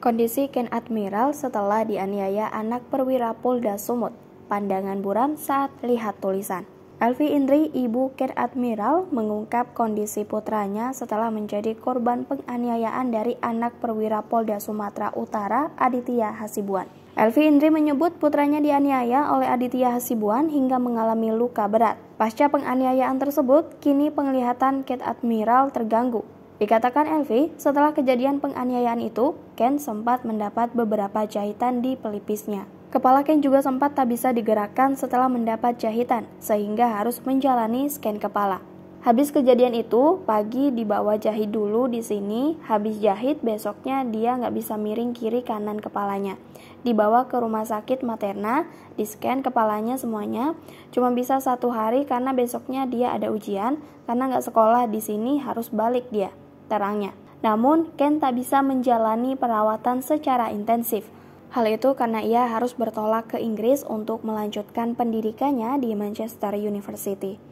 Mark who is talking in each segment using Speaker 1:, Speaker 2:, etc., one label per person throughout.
Speaker 1: Kondisi Ken Admiral setelah dianiaya anak perwira Polda Sumut. Pandangan buram saat lihat tulisan. Elvi Indri, ibu Ken Admiral, mengungkap kondisi putranya setelah menjadi korban penganiayaan dari anak perwira Polda Sumatera Utara, Aditya Hasibuan. Elvi Indri menyebut putranya dianiaya oleh Aditya Hasibuan hingga mengalami luka berat. Pasca penganiayaan tersebut, kini penglihatan Ken Admiral terganggu Dikatakan lv setelah kejadian penganiayaan itu, Ken sempat mendapat beberapa jahitan di pelipisnya. Kepala Ken juga sempat tak bisa digerakkan setelah mendapat jahitan, sehingga harus menjalani scan kepala. Habis kejadian itu, pagi dibawa jahit dulu di sini, habis jahit besoknya dia nggak bisa miring kiri kanan kepalanya. Dibawa ke rumah sakit materna, di scan kepalanya semuanya, cuma bisa satu hari karena besoknya dia ada ujian, karena nggak sekolah di sini harus balik dia terangnya. Namun, Ken tak bisa menjalani perawatan secara intensif. Hal itu karena ia harus bertolak ke Inggris untuk melanjutkan pendidikannya di Manchester University.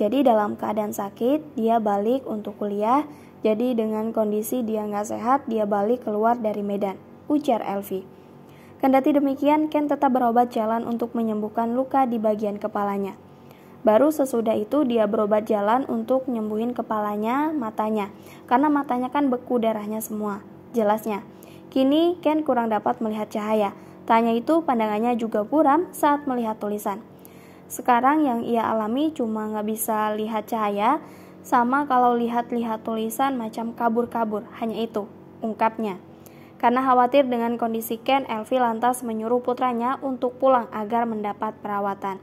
Speaker 1: Jadi dalam keadaan sakit, dia balik untuk kuliah, jadi dengan kondisi dia nggak sehat, dia balik keluar dari Medan, ujar Elvi. Kendati demikian, Ken tetap berobat jalan untuk menyembuhkan luka di bagian kepalanya. Baru sesudah itu dia berobat jalan untuk nyembuhin kepalanya, matanya. Karena matanya kan beku darahnya semua, jelasnya. Kini Ken kurang dapat melihat cahaya. Tanya itu pandangannya juga buram saat melihat tulisan. Sekarang yang ia alami cuma nggak bisa lihat cahaya, sama kalau lihat-lihat tulisan macam kabur-kabur, hanya itu, ungkapnya. Karena khawatir dengan kondisi Ken, Elvi lantas menyuruh putranya untuk pulang agar mendapat perawatan.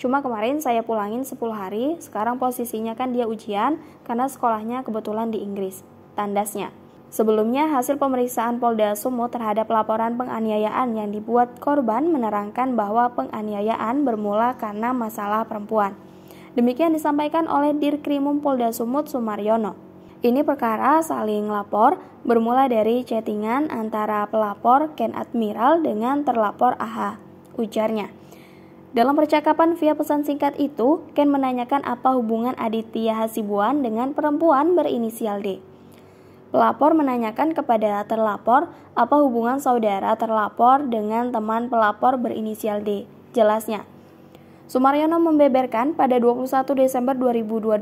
Speaker 1: Cuma kemarin saya pulangin 10 hari, sekarang posisinya kan dia ujian karena sekolahnya kebetulan di Inggris. Tandasnya. Sebelumnya, hasil pemeriksaan Polda Sumo terhadap laporan penganiayaan yang dibuat korban menerangkan bahwa penganiayaan bermula karena masalah perempuan. Demikian disampaikan oleh Dirkrimum Polda Sumut Sumaryono. Ini perkara saling lapor bermula dari chattingan antara pelapor Ken Admiral dengan terlapor Aha, ujarnya. Dalam percakapan via pesan singkat itu, Ken menanyakan apa hubungan Aditya Hasibuan dengan perempuan berinisial D. Pelapor menanyakan kepada terlapor apa hubungan saudara terlapor dengan teman pelapor berinisial D. Jelasnya, Sumaryono membeberkan pada 21 Desember 2022,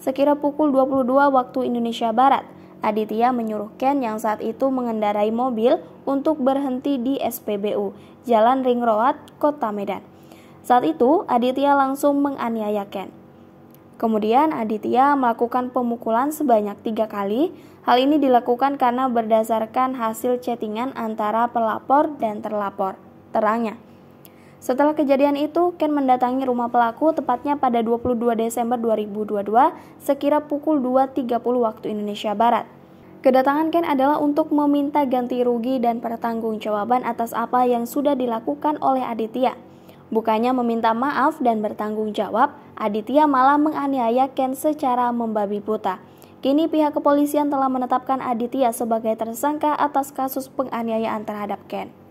Speaker 1: sekira pukul 22 waktu Indonesia Barat, Aditya menyuruh Ken yang saat itu mengendarai mobil untuk berhenti di SPBU, Jalan Ring Road, Kota Medan. Saat itu, Aditya langsung menganiaya Ken. Kemudian Aditya melakukan pemukulan sebanyak tiga kali. Hal ini dilakukan karena berdasarkan hasil chattingan antara pelapor dan terlapor. Terangnya, setelah kejadian itu, Ken mendatangi rumah pelaku tepatnya pada 22 Desember 2022 sekira pukul 2.30 waktu Indonesia Barat. Kedatangan Ken adalah untuk meminta ganti rugi dan pertanggungjawaban atas apa yang sudah dilakukan oleh Aditya. Bukannya meminta maaf dan bertanggung jawab, Aditya malah menganiaya Ken secara membabi buta. Kini pihak kepolisian telah menetapkan Aditya sebagai tersangka atas kasus penganiayaan terhadap Ken.